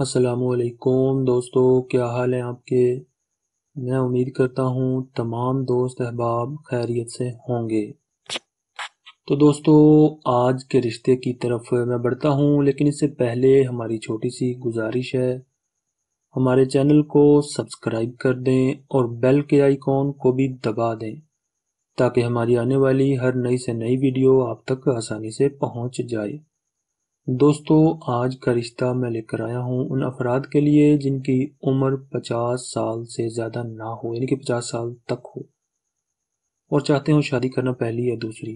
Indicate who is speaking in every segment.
Speaker 1: असलकुम दोस्तों क्या हाल है आपके मैं उम्मीद करता हूँ तमाम दोस्त अहबाब खैरियत से होंगे तो दोस्तों आज के रिश्ते की तरफ मैं बढ़ता हूँ लेकिन इससे पहले हमारी छोटी सी गुजारिश है हमारे चैनल को सब्सक्राइब कर दें और बेल के आइकॉन को भी दबा दें ताकि हमारी आने वाली हर नई से नई वीडियो आप तक आसानी से पहुँच जाए दोस्तों आज का रिश्ता मैं लेकर आया हूँ उन अफराद के लिए जिनकी उम्र पचास साल से ज़्यादा ना हो यानी कि पचास साल तक हो और चाहते हो शादी करना पहली या दूसरी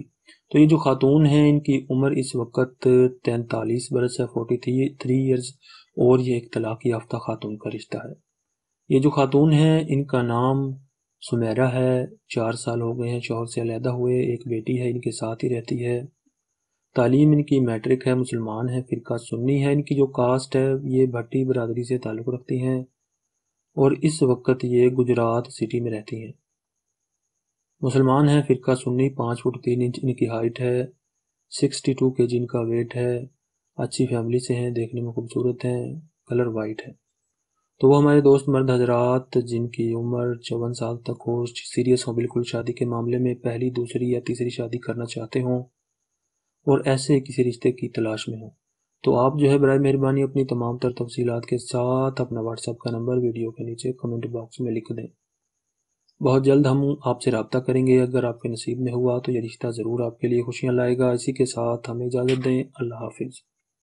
Speaker 1: तो ये जो खातून हैं इनकी उम्र इस वक्त तैंतालीस बरस है फोर्टी थ्री थ्री ईयर्स और ये एक तलाक़ याफ्ता खातून का रिश्ता है ये जो खातून हैं इनका नाम सुमेरा है चार साल हो गए हैं शोहर से अलहदा हुए एक बेटी है इनके साथ ही रहती है तालीम इनकी मैट्रिक है मुसलमान है फ़िरका सुन्नी है इनकी जो कास्ट है ये भट्टी बरदरी से ताल्लुक़ रखती हैं और इस वक्त ये गुजरात सिटी में रहती हैं मुसलमान हैं फ़िरका सुन्नी पाँच फुट तीन इंच इनकी हाइट है सिक्सटी टू के जी इनका वेट है अच्छी फैमिली से हैं देखने में खूबसूरत हैं कलर वाइट है तो वो हमारे दोस्त मर्द हजरात जिनकी उम्र चौवन साल तक हो सीरियस हो बिल्कुल शादी के मामले में पहली दूसरी या तीसरी शादी करना चाहते हों और ऐसे किसी रिश्ते की तलाश में हो तो आप जो है बर मेहरबानी अपनी तमाम तर तफसीत के साथ अपना व्हाट्सएप का नंबर वीडियो के नीचे कमेंट बॉक्स में लिख दें बहुत जल्द हम आपसे रबता करेंगे अगर आपके नसीब में हुआ तो ये रिश्ता ज़रूर आपके लिए खुशियाँ लाएगा इसी के साथ हमें इजाज़त दें अल्लाह हाफिज़